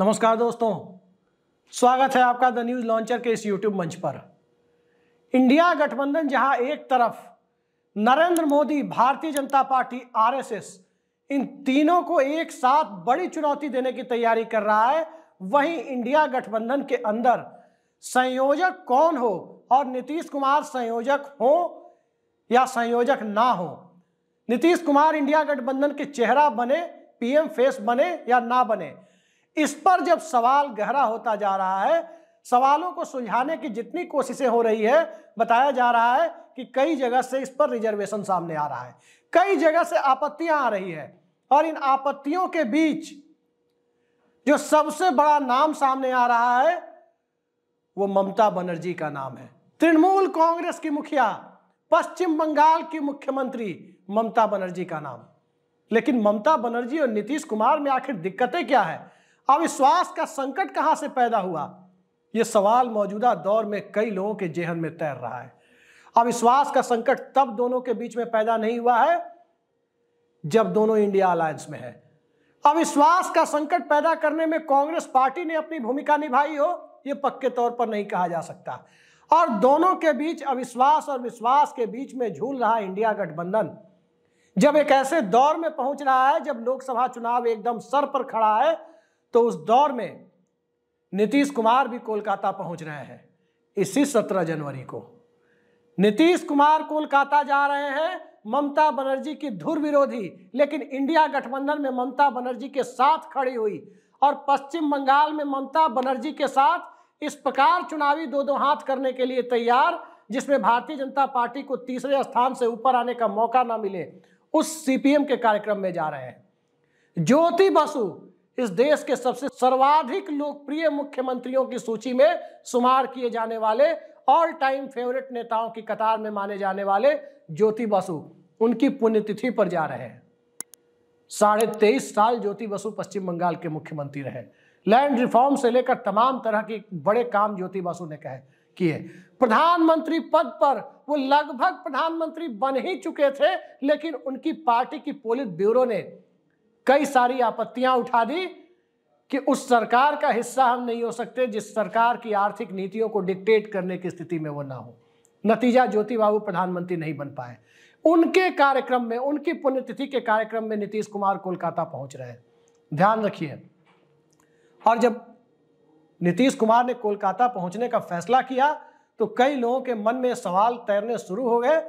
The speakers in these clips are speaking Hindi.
नमस्कार दोस्तों स्वागत है आपका द न्यूज लॉन्चर के इस यूट्यूब मंच पर इंडिया गठबंधन जहां एक तरफ नरेंद्र मोदी भारतीय जनता पार्टी आरएसएस इन तीनों को एक साथ बड़ी चुनौती देने की तैयारी कर रहा है वहीं इंडिया गठबंधन के अंदर संयोजक कौन हो और नीतीश कुमार संयोजक हो या संयोजक ना हो नीतीश कुमार इंडिया गठबंधन के चेहरा बने पीएम फेस बने या ना बने इस पर जब सवाल गहरा होता जा रहा है सवालों को सुलझाने की जितनी कोशिशें हो रही है बताया जा रहा है कि कई जगह से इस पर रिजर्वेशन सामने आ रहा है कई जगह से आपत्तियां आ रही है और इन आपत्तियों के बीच जो सबसे बड़ा नाम सामने आ रहा है वो ममता बनर्जी का नाम है तृणमूल कांग्रेस की मुखिया पश्चिम बंगाल की मुख्यमंत्री ममता बनर्जी का नाम लेकिन ममता बनर्जी और नीतीश कुमार में आखिर दिक्कतें क्या है अविश्वास का संकट कहां से पैदा हुआ यह सवाल मौजूदा दौर में कई लोगों के जेहन में तैर रहा है अविश्वास का संकट तब दोनों के बीच में पैदा नहीं हुआ है जब दोनों इंडिया अलायंस में है अविश्वास का संकट पैदा करने में कांग्रेस पार्टी ने अपनी भूमिका निभाई हो यह पक्के तौर पर नहीं कहा जा सकता और दोनों के बीच अविश्वास और विश्वास के बीच में झूल रहा इंडिया गठबंधन जब एक ऐसे दौर में पहुंच रहा है जब लोकसभा चुनाव एकदम सर पर खड़ा है तो उस दौर में नीतीश कुमार भी कोलकाता पहुंच रहे हैं इसी सत्रह जनवरी को नीतीश कुमार कोलकाता जा रहे हैं ममता बनर्जी की धुर विरोधी लेकिन इंडिया गठबंधन में ममता बनर्जी के साथ खड़ी हुई और पश्चिम बंगाल में ममता बनर्जी के साथ इस प्रकार चुनावी दो दो हाथ करने के लिए तैयार जिसमें भारतीय जनता पार्टी को तीसरे स्थान से ऊपर आने का मौका ना मिले उस सीपीएम के कार्यक्रम में जा रहे हैं ज्योति बसु इस देश के सबसे सर्वाधिक लोकप्रिय मुख्यमंत्रियों की सूची में शुमार किए जाने वाले ऑल टाइम फेवरेट नेताओं की कतार में माने जाने वाले ज्योति बसु उनकी पुण्यतिथि पर जा रहे हैं साढ़े तेईस साल ज्योति बसु पश्चिम बंगाल के मुख्यमंत्री रहे लैंड रिफॉर्म से लेकर तमाम तरह के बड़े काम ज्योति बसु ने कहे किए प्रधानमंत्री पद पर वो लगभग प्रधानमंत्री बन ही चुके थे लेकिन उनकी पार्टी की पोलित ब्यूरो ने कई सारी आपत्तियां उठा दी कि उस सरकार का हिस्सा हम नहीं हो सकते जिस सरकार की आर्थिक नीतियों को डिक्टेट करने की स्थिति में वो ना हो नतीजा ज्योति बाबू प्रधानमंत्री नहीं बन पाए उनके कार्यक्रम में उनकी पुण्यतिथि के कार्यक्रम में नीतीश कुमार कोलकाता पहुंच रहे हैं ध्यान रखिए और जब नीतीश कुमार ने कोलकाता पहुंचने का फैसला किया तो कई लोगों के मन में सवाल तैरने शुरू हो गए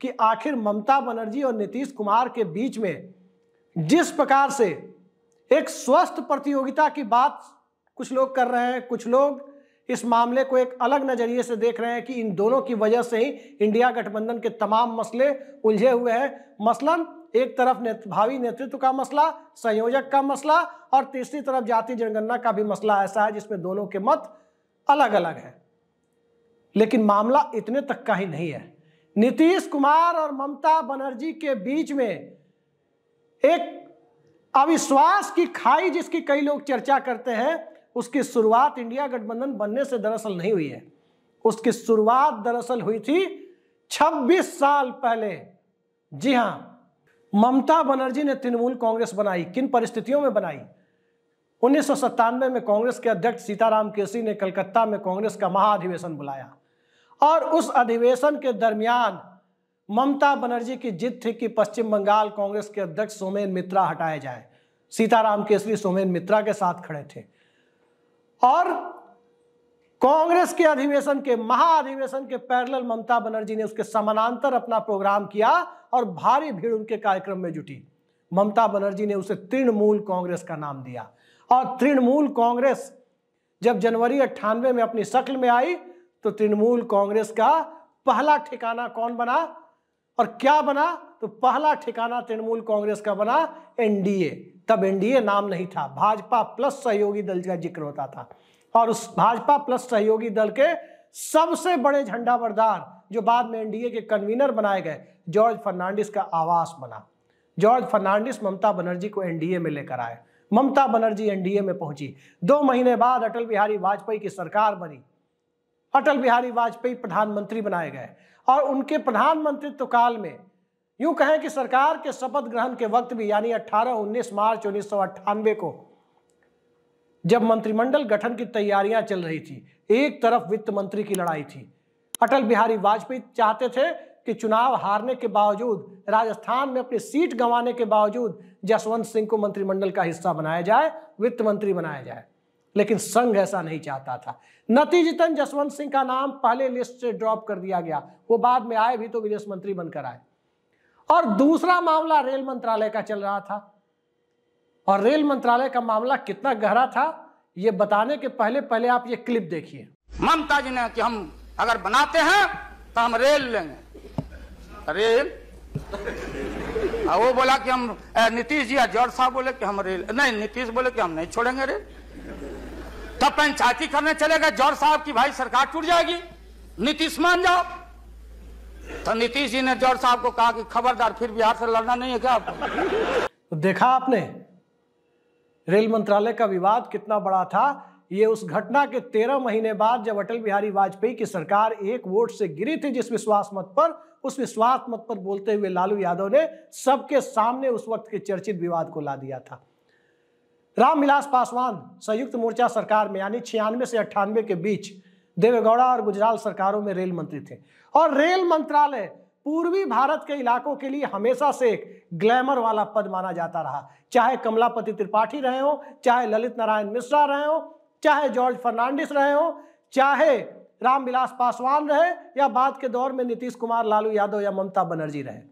कि आखिर ममता बनर्जी और नीतीश कुमार के बीच में जिस प्रकार से एक स्वस्थ प्रतियोगिता की बात कुछ लोग कर रहे हैं कुछ लोग इस मामले को एक अलग नज़रिए से देख रहे हैं कि इन दोनों की वजह से ही इंडिया गठबंधन के तमाम मसले उलझे हुए हैं मसलन एक तरफ नेत, भावी नेतृत्व का मसला संयोजक का मसला और तीसरी तरफ जाति जनगणना का भी मसला ऐसा है जिसमें दोनों के मत अलग अलग है लेकिन मामला इतने तक का ही नहीं है नीतीश कुमार और ममता बनर्जी के बीच में एक अविश्वास की खाई जिसकी कई लोग चर्चा करते हैं उसकी शुरुआत इंडिया गठबंधन बनने से दरअसल नहीं हुई है उसकी शुरुआत दरअसल हुई थी 26 साल पहले जी हां ममता बनर्जी ने तृणमूल कांग्रेस बनाई किन परिस्थितियों में बनाई उन्नीस में कांग्रेस के अध्यक्ष सीताराम केसी ने कलकत्ता में कांग्रेस का महाअधिवेशन बुलाया और उस अधिवेशन के दरमियान ममता बनर्जी की जिद थी कि पश्चिम बंगाल कांग्रेस के अध्यक्ष सोमेन मित्रा हटाए जाए सीताराम केसरी सोमेन मित्रा के साथ खड़े थे और कांग्रेस के अधिवेशन के महाअधिवेशन के पैरेलल ममता बनर्जी ने उसके समानांतर अपना प्रोग्राम किया और भारी भीड़ उनके कार्यक्रम में जुटी ममता बनर्जी ने उसे तृणमूल कांग्रेस का नाम दिया और तृणमूल कांग्रेस जब जनवरी अट्ठानवे में अपनी शक्ल में आई तो तृणमूल कांग्रेस का पहला ठिकाना कौन बना और क्या बना तो पहला ठिकाना तृणमूल कांग्रेस का बना एनडीए तब एनडीए नाम नहीं था भाजपा प्लस सहयोगी दल का जिक्र होता था और उस भाजपा प्लस सहयोगी दल के सबसे बड़े झंडा बरदार जो बाद में एनडीए के कन्वीनर बनाए गए जॉर्ज फर्नांडिस का आवास बना जॉर्ज फर्नांडिस ममता बनर्जी को एनडीए में लेकर आए ममता बनर्जी एनडीए में पहुंची दो महीने बाद अटल बिहारी वाजपेयी की सरकार बनी अटल बिहारी वाजपेयी प्रधानमंत्री बनाए गए और उनके प्रधानमंत्रित्व काल में यूं कहें कि सरकार के शपथ ग्रहण के वक्त भी यानी 18 19 मार्च उन्नीस को जब मंत्रिमंडल गठन की तैयारियां चल रही थी एक तरफ वित्त मंत्री की लड़ाई थी अटल बिहारी वाजपेयी चाहते थे कि चुनाव हारने के बावजूद राजस्थान में अपनी सीट गंवाने के बावजूद जसवंत सिंह को मंत्रिमंडल का हिस्सा बनाया जाए वित्त मंत्री बनाया जाए लेकिन संघ ऐसा नहीं चाहता था नतीजतन जसवंत सिंह का नाम पहले लिस्ट से ड्रॉप कर दिया गया वो बाद में आए भी तो विदेश मंत्री बनकर आए और दूसरा मामला रेल मंत्रालय का चल रहा था और रेल मंत्रालय का मामला कितना गहरा था ये बताने के पहले पहले आप ये क्लिप देखिए ममता जी ने कि हम अगर बनाते हैं तो हम रेल लेंगे रेल वो बोला कि हम नीतीश जी या साहब बोले कि हम रेल नहीं नीतीश बोले कि हम नहीं छोड़ेंगे रेल तब पंचायती करने चलेगा जोर साहब की भाई सरकार टूट जाएगी नीतीश मान जाओ तो नीतीश जी ने जोर साहब को कहा कि खबरदार फिर बिहार से लड़ना नहीं है क्या आपको तो देखा आपने रेल मंत्रालय का विवाद कितना बड़ा था ये उस घटना के तेरह महीने बाद जब अटल बिहारी वाजपेयी की सरकार एक वोट से गिरी थी जिस विश्वास मत पर उस विश्वास मत पर बोलते हुए लालू यादव ने सबके सामने उस वक्त के चर्चित विवाद को ला दिया था रामविलास पासवान संयुक्त मोर्चा सरकार में यानी छियानवे से अट्ठानवे के बीच देवेगौड़ा और गुजराल सरकारों में रेल मंत्री थे और रेल मंत्रालय पूर्वी भारत के इलाकों के लिए हमेशा से एक ग्लैमर वाला पद माना जाता रहा चाहे कमलापति त्रिपाठी रहे हो चाहे ललित नारायण मिश्रा रहे हो चाहे जॉर्ज फर्नांडिस रहे हो चाहे रामविलास पासवान रहे या बाद के दौर में नीतीश कुमार लालू यादव या ममता बनर्जी रहे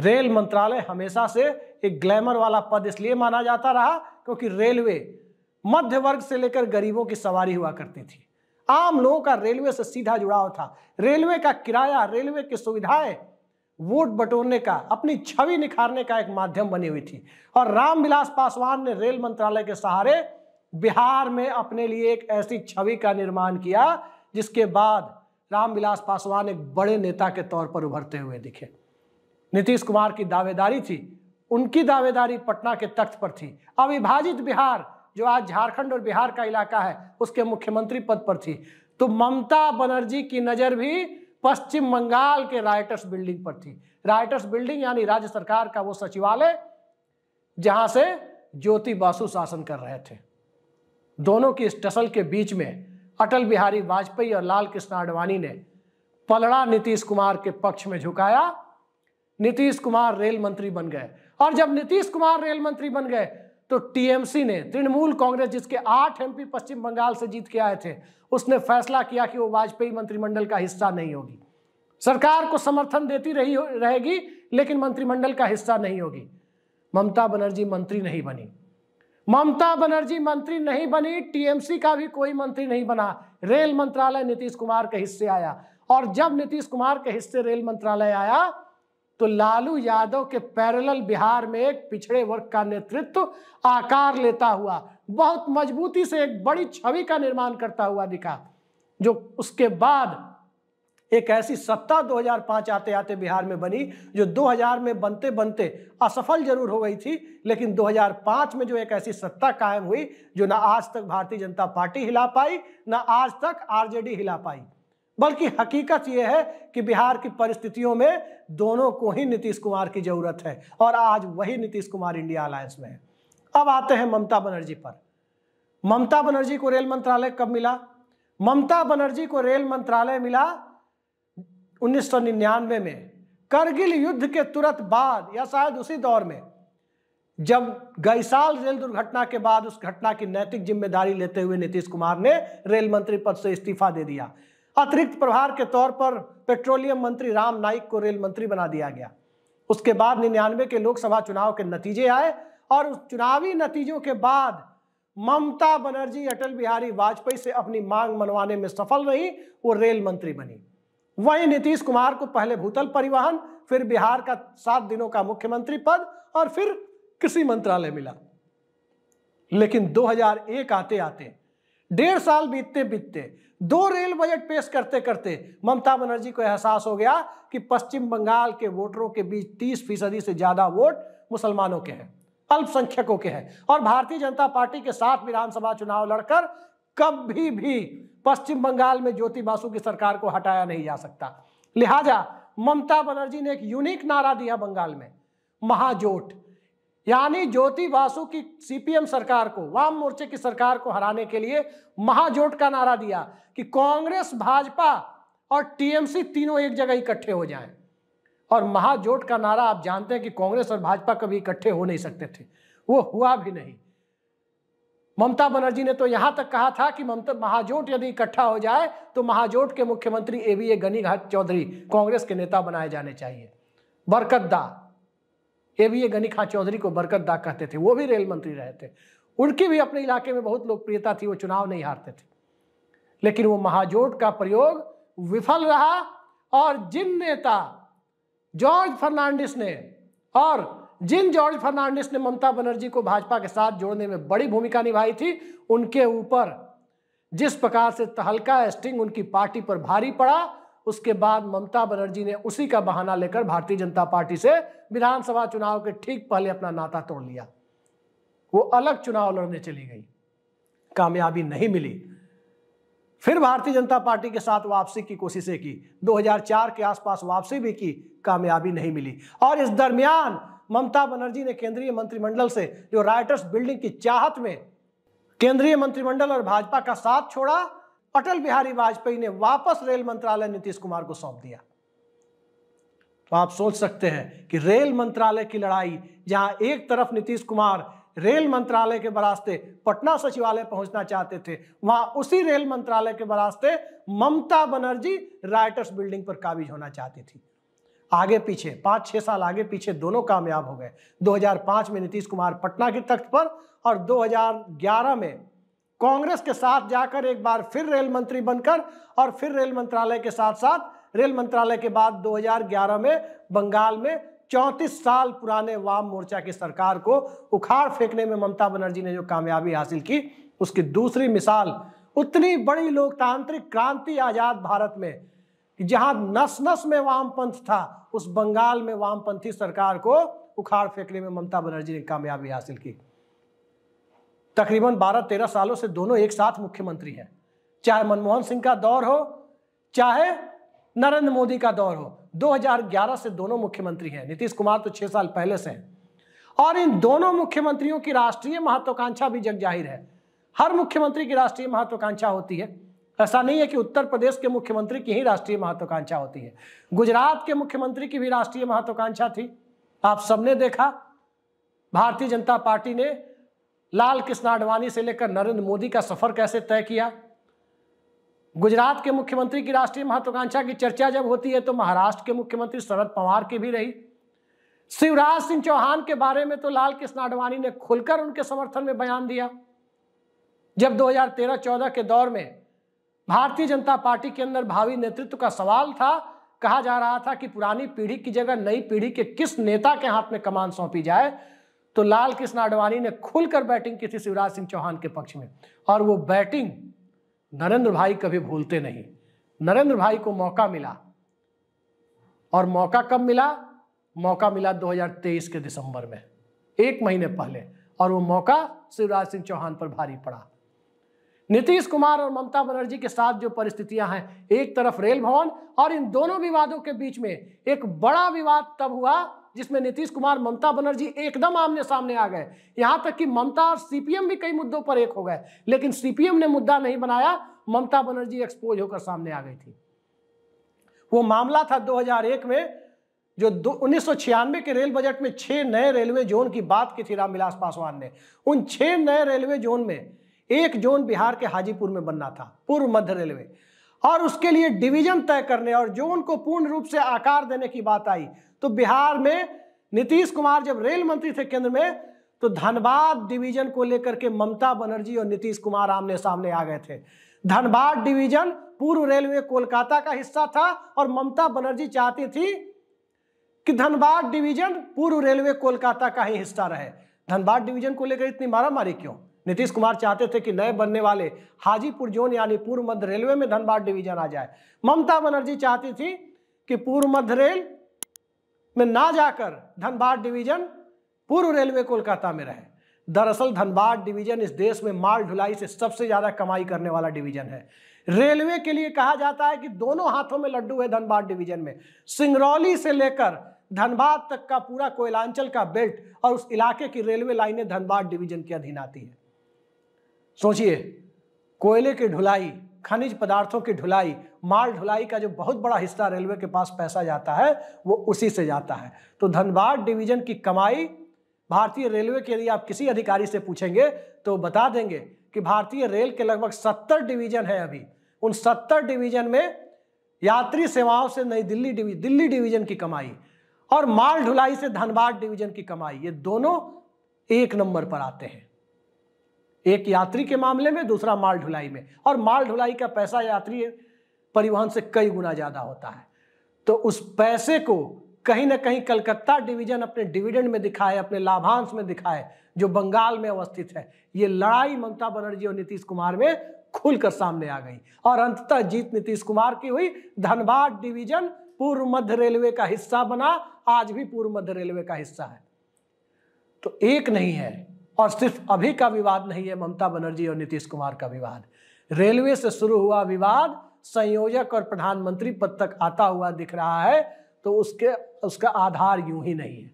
रेल मंत्रालय हमेशा से एक ग्लैमर वाला पद इसलिए माना जाता रहा क्योंकि रेलवे मध्य वर्ग से लेकर गरीबों की सवारी हुआ करती थी आम लोगों का रेलवे से सीधा जुड़ाव था रेलवे का किराया रेलवे की सुविधाएं वोट बटोरने का अपनी छवि निखारने का एक माध्यम बनी हुई थी और रामविलास पासवान ने रेल मंत्रालय के सहारे बिहार में अपने लिए एक ऐसी छवि का निर्माण किया जिसके बाद रामविलास पासवान एक बड़े नेता के तौर पर उभरते हुए दिखे नीतीश कुमार की दावेदारी थी उनकी दावेदारी पटना के तख्त पर थी अविभाजित बिहार जो आज झारखंड और बिहार का इलाका है उसके मुख्यमंत्री पद पर थी तो ममता बनर्जी की नज़र भी पश्चिम बंगाल के राइटर्स बिल्डिंग पर थी राइटर्स बिल्डिंग यानी राज्य सरकार का वो सचिवालय जहां से ज्योति बासु शासन कर रहे थे दोनों की इस टसल के बीच में अटल बिहारी वाजपेयी और लाल कृष्ण आडवाणी ने पलड़ा नीतीश कुमार के पक्ष में झुकाया नीतीश कुमार रेल मंत्री बन गए और जब नीतीश कुमार रेल मंत्री बन गए तो टीएमसी ने तृणमूल कांग्रेस जिसके आठ एमपी पश्चिम बंगाल से जीत के आए थे उसने फैसला किया कि वो वाजपेयी मंत्रिमंडल का हिस्सा नहीं होगी सरकार को समर्थन देती रही रहेगी लेकिन मंत्रिमंडल का हिस्सा नहीं होगी ममता बनर्जी मंत्री नहीं बनी ममता बनर्जी मंत्री नहीं बनी टीएमसी का भी कोई मंत्री नहीं बना रेल मंत्रालय नीतीश कुमार के हिस्से आया और जब नीतीश कुमार के हिस्से रेल मंत्रालय आया तो लालू यादव के पैरेलल बिहार में एक पिछड़े वर्ग का नेतृत्व आकार लेता हुआ बहुत मजबूती से एक बड़ी छवि का निर्माण करता हुआ दिखा जो उसके बाद एक ऐसी सत्ता 2005 आते आते बिहार में बनी जो 2000 में बनते बनते असफल जरूर हो गई थी लेकिन 2005 में जो एक ऐसी सत्ता कायम हुई जो ना आज तक भारतीय जनता पार्टी हिला पाई ना आज तक आरजेडी हिला पाई बल्कि हकीकत यह है कि बिहार की परिस्थितियों में दोनों को ही नीतीश कुमार की ज़रूरत है और आज वही नीतीश कुमार इंडिया अलायंस में है अब आते हैं ममता बनर्जी पर ममता बनर्जी को रेल मंत्रालय कब मिला ममता बनर्जी को रेल मंत्रालय मिला 1999 में करगिल युद्ध के तुरंत बाद या शायद उसी दौर में जब गैसाल रेल दुर्घटना के बाद उस घटना की नैतिक जिम्मेदारी लेते हुए नीतीश कुमार ने रेल मंत्री पद से इस्तीफा दे दिया अतिरिक्त प्रभार के तौर पर पेट्रोलियम मंत्री राम नाइक को रेल मंत्री बना दिया गया उसके बाद निन्यानवे के लोकसभा चुनाव के नतीजे आए और उस चुनावी नतीजों के बाद ममता बनर्जी अटल बिहारी वाजपेयी से अपनी मांग मनवाने में सफल रही वो रेल मंत्री बनी वहीं नीतीश कुमार को पहले भूतल परिवहन फिर बिहार का सात दिनों का मुख्यमंत्री पद और फिर कृषि मंत्रालय मिला लेकिन 2001 आते आते डेढ़ साल बीतते बीतते दो रेल बजट पेश करते करते ममता बनर्जी को एहसास हो गया कि पश्चिम बंगाल के वोटरों के बीच तीस फीसदी से ज्यादा वोट मुसलमानों के हैं अल्पसंख्यकों के हैं और भारतीय जनता पार्टी के साथ विधानसभा चुनाव लड़कर कभी भी पश्चिम बंगाल में ज्योति बासु की सरकार को हटाया नहीं जा सकता लिहाजा ममता बनर्जी ने एक यूनिक नारा दिया बंगाल में महाजोट यानी ज्योति बासु की सीपीएम सरकार को वाम मोर्चे की सरकार को हराने के लिए महाजोट का नारा दिया कि कांग्रेस भाजपा और टीएमसी तीनों एक जगह इकट्ठे हो जाएं और महाजोट का नारा आप जानते हैं कि कांग्रेस और भाजपा कभी इकट्ठे हो नहीं सकते थे वो हुआ भी नहीं ममता बनर्जी ने तो यहां तक कहा था कि ममता महाजोट यदि इकट्ठा हो जाए तो महाजोट के मुख्यमंत्री ए ए गनी घाट चौधरी कांग्रेस के नेता बनाए जाने चाहिए बरकतदा ये भी ये गनी खां चौधरी को बरकत दा कहते थे वो भी रेल मंत्री रहे थे उनकी भी अपने इलाके में बहुत लोकप्रियता थी वो चुनाव नहीं हारते थे लेकिन वो महाजोट का प्रयोग विफल रहा और जिन नेता जॉर्ज फर्नांडिस ने और जिन जॉर्ज फर्नांडिस ने ममता बनर्जी को भाजपा के साथ जोड़ने में बड़ी भूमिका निभाई थी उनके ऊपर जिस प्रकार से तहलका स्टिंग उनकी पार्टी पर भारी पड़ा उसके बाद ममता बनर्जी ने उसी का बहाना लेकर भारतीय जनता पार्टी से विधानसभा चुनाव के ठीक पहले अपना नाता तोड़ लिया वो अलग चुनाव लड़ने चली गई कामयाबी नहीं मिली फिर भारतीय जनता पार्टी के साथ वापसी की कोशिशें की 2004 के आसपास वापसी भी की कामयाबी नहीं मिली और इस दरमियान ममता बनर्जी ने केंद्रीय मंत्रिमंडल से जो राइटर्स बिल्डिंग की चाहत में केंद्रीय मंत्रिमंडल और भाजपा का साथ छोड़ा अटल बिहारी वाजपेयी ने वापस रेल मंत्रालय नीतीश कुमार को सौंप दिया तो आप सोच सकते हैं कि रेल मंत्रालय की लड़ाई जहां एक तरफ नीतीश कुमार रेल मंत्रालय के बरास्ते पटना सचिवालय पहुंचना चाहते थे वहां उसी रेल मंत्रालय के बरास्ते ममता बनर्जी राइटर्स बिल्डिंग पर काबिज होना चाहती थी आगे पीछे पांच छह साल आगे पीछे दोनों कामयाब हो गए 2005 में नीतीश कुमार पटना के तख्त पर और 2011 में कांग्रेस के साथ जाकर एक बार फिर रेल मंत्री बनकर और फिर रेल मंत्रालय के साथ साथ रेल मंत्रालय के बाद 2011 में बंगाल में 34 साल पुराने वाम मोर्चा की सरकार को उखाड़ फेंकने में ममता बनर्जी ने जो कामयाबी हासिल की उसकी दूसरी मिसाल उतनी बड़ी लोकतांत्रिक क्रांति आजाद भारत में जहां नस नस में वामपंथ था उस बंगाल में वामपंथी सरकार को उखाड़ फेंकने में ममता बनर्जी ने कामयाबी हासिल की तकरीबन 12-13 सालों से दोनों एक साथ मुख्यमंत्री हैं चाहे मनमोहन सिंह का दौर हो चाहे नरेंद्र मोदी का दौर हो 2011 से दोनों मुख्यमंत्री हैं नीतीश कुमार तो छह साल पहले से हैं और इन दोनों मुख्यमंत्रियों की राष्ट्रीय महत्वाकांक्षा भी जग जाहिर है हर मुख्यमंत्री की राष्ट्रीय महत्वाकांक्षा होती है ऐसा नहीं है कि उत्तर प्रदेश के मुख्यमंत्री की ही राष्ट्रीय महत्वाकांक्षा होती है गुजरात के मुख्यमंत्री की भी राष्ट्रीय महत्वाकांक्षा थी आप सबने देखा भारतीय जनता पार्टी ने लाल कृष्ण आडवाणी से लेकर नरेंद्र मोदी का सफर कैसे तय किया गुजरात के मुख्यमंत्री की राष्ट्रीय महत्वाकांक्षा की चर्चा जब होती है तो महाराष्ट्र के मुख्यमंत्री शरद पवार की भी रही शिवराज सिंह चौहान के बारे में तो लाल कृष्ण आडवाणी ने खुलकर उनके समर्थन में बयान दिया जब 2013-14 के दौर में भारतीय जनता पार्टी के अंदर भावी नेतृत्व का सवाल था कहा जा रहा था कि पुरानी पीढ़ी की जगह नई पीढ़ी के किस नेता के हाथ में कमान सौंपी जाए तो लाल कृष्ण आडवाणी ने खुलकर बैटिंग की थी शिवराज सिंह चौहान के पक्ष में और वो बैटिंग नरेंद्र भाई कभी भूलते नहीं नरेंद्र भाई को मौका मिला और मौका कब मिला मौका मिला 2023 के दिसंबर में एक महीने पहले और वो मौका शिवराज सिंह चौहान पर भारी पड़ा नीतीश कुमार और ममता बनर्जी के साथ जो परिस्थितियां हैं एक तरफ रेल भवन और इन दोनों विवादों के बीच में एक बड़ा विवाद तब हुआ जिसमें नीतीश कुमार ममता बनर्जी एकदम आमने सामने आ गए यहाँ तक कि ममता और सीपीएम भी कई मुद्दों पर एक हो गए लेकिन सीपीएम ने मुद्दा नहीं बनाया ममता बनर्जी एक्सपोज होकर सामने आ गई थी वो मामला था 2001 में जो दो उन्नीस के रेल बजट में छह नए रेलवे जोन की बात की थी रामविलास पासवान ने उन छह नए रेलवे जोन में एक जोन बिहार के हाजीपुर में बनना था पूर्व मध्य रेलवे और उसके लिए डिवीजन तय करने और जो उनको पूर्ण रूप से आकार देने की बात आई तो बिहार में नीतीश कुमार जब रेल मंत्री थे केंद्र में तो धनबाद डिवीजन को लेकर के ममता बनर्जी और नीतीश कुमार आमने सामने आ गए थे धनबाद डिवीजन पूर्व रेलवे कोलकाता का हिस्सा था और ममता बनर्जी चाहती थी कि धनबाद डिवीजन पूर्व रेलवे कोलकाता का ही हिस्सा रहे धनबाद डिवीजन को लेकर इतनी मारामारी क्यों नीतीश कुमार चाहते थे कि नए बनने वाले हाजीपुर जोन यानी पूर्व मध्य रेलवे में धनबाद डिवीजन आ जाए ममता बनर्जी चाहती थी कि पूर्व मध्य रेल में ना जाकर धनबाद डिवीजन पूर्व रेलवे कोलकाता में रहे दरअसल धनबाद डिवीजन इस देश में माल ढुलाई से सबसे ज़्यादा कमाई करने वाला डिवीजन है रेलवे के लिए कहा जाता है कि दोनों हाथों में लड्डू है धनबाद डिवीजन में सिंगरौली से लेकर धनबाद तक का पूरा कोयलांचल का बेल्ट और उस इलाके की रेलवे लाइनें धनबाद डिवीजन के अधीन आती है सोचिए कोयले की ढुलाई खनिज पदार्थों की ढुलाई माल ढुलाई का जो बहुत बड़ा हिस्सा रेलवे के पास पैसा जाता है वो उसी से जाता है तो धनबाद डिवीजन की कमाई भारतीय रेलवे के लिए आप किसी अधिकारी से पूछेंगे तो बता देंगे कि भारतीय रेल के लगभग सत्तर डिवीजन है अभी उन सत्तर डिवीजन में यात्री सेवाओं से नई दिल्ली डिवी, दिल्ली डिवीजन की कमाई और माल ढुलाई से धनबाद डिवीजन की कमाई ये दोनों एक नंबर पर आते हैं एक यात्री के मामले में दूसरा माल ढुलाई में और माल ढुलाई का पैसा यात्री परिवहन से कई गुना ज़्यादा होता है तो उस पैसे को कहीं ना कहीं कलकत्ता डिवीजन अपने डिविडेंड में दिखाए अपने लाभांश में दिखाए जो बंगाल में अवस्थित है ये लड़ाई ममता बनर्जी और नीतीश कुमार में खुलकर सामने आ गई और अंततः जीत नीतीश कुमार की हुई धनबाद डिवीजन पूर्व मध्य रेलवे का हिस्सा बना आज भी पूर्व मध्य रेलवे का हिस्सा है तो एक नहीं है और सिर्फ अभी का विवाद नहीं है ममता बनर्जी और नीतीश कुमार का विवाद रेलवे से शुरू हुआ विवाद संयोजक और प्रधानमंत्री पद तक आता हुआ दिख रहा है तो उसके उसका आधार यूं ही नहीं है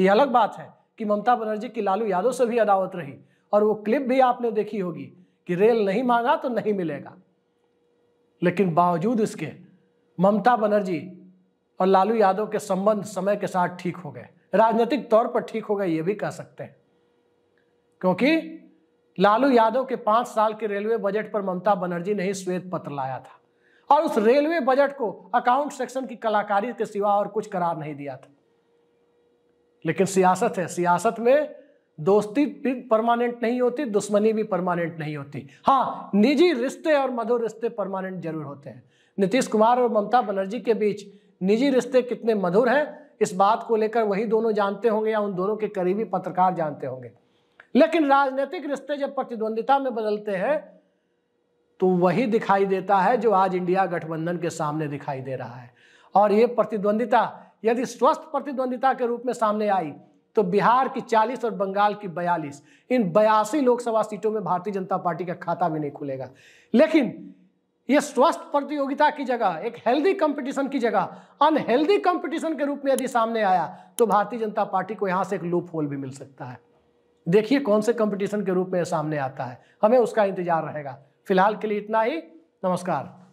ये अलग बात है कि ममता बनर्जी की लालू यादव से भी अदावत रही और वो क्लिप भी आपने देखी होगी कि रेल नहीं मांगा तो नहीं मिलेगा लेकिन बावजूद इसके ममता बनर्जी और लालू यादव के संबंध समय के साथ ठीक हो गए राजनीतिक तौर पर ठीक हो गए ये भी कह सकते हैं क्योंकि लालू यादव के पांच साल के रेलवे बजट पर ममता बनर्जी ने ही श्वेत पत्र लाया था और उस रेलवे बजट को अकाउंट सेक्शन की कलाकारी के सिवा और कुछ करार नहीं दिया था लेकिन सियासत है सियासत में दोस्ती भी परमानेंट नहीं होती दुश्मनी भी परमानेंट नहीं होती हाँ निजी रिश्ते और मधुर रिश्ते परमानेंट जरूर होते हैं नीतीश कुमार और ममता बनर्जी के बीच निजी रिश्ते कितने मधुर हैं इस बात को लेकर वही दोनों जानते होंगे या उन दोनों के करीबी पत्रकार जानते होंगे लेकिन राजनीतिक रिश्ते जब प्रतिद्वंदिता में बदलते हैं तो वही दिखाई देता है जो आज इंडिया गठबंधन के सामने दिखाई दे रहा है और ये प्रतिद्वंदिता यदि स्वस्थ प्रतिद्वंदिता के रूप में सामने आई तो बिहार की 40 और बंगाल की 42 इन बयासी लोकसभा सीटों में भारतीय जनता पार्टी का खाता भी नहीं खुलेगा लेकिन यह स्वस्थ प्रतियोगिता की जगह एक हेल्दी कंपटीशन की जगह अनहेल्दी कंपटीशन के रूप में यदि सामने आया तो भारतीय जनता पार्टी को यहां से एक लूप होल भी मिल सकता है देखिए कौन से कंपटीशन के रूप में सामने आता है हमें उसका इंतजार रहेगा फिलहाल के लिए इतना ही नमस्कार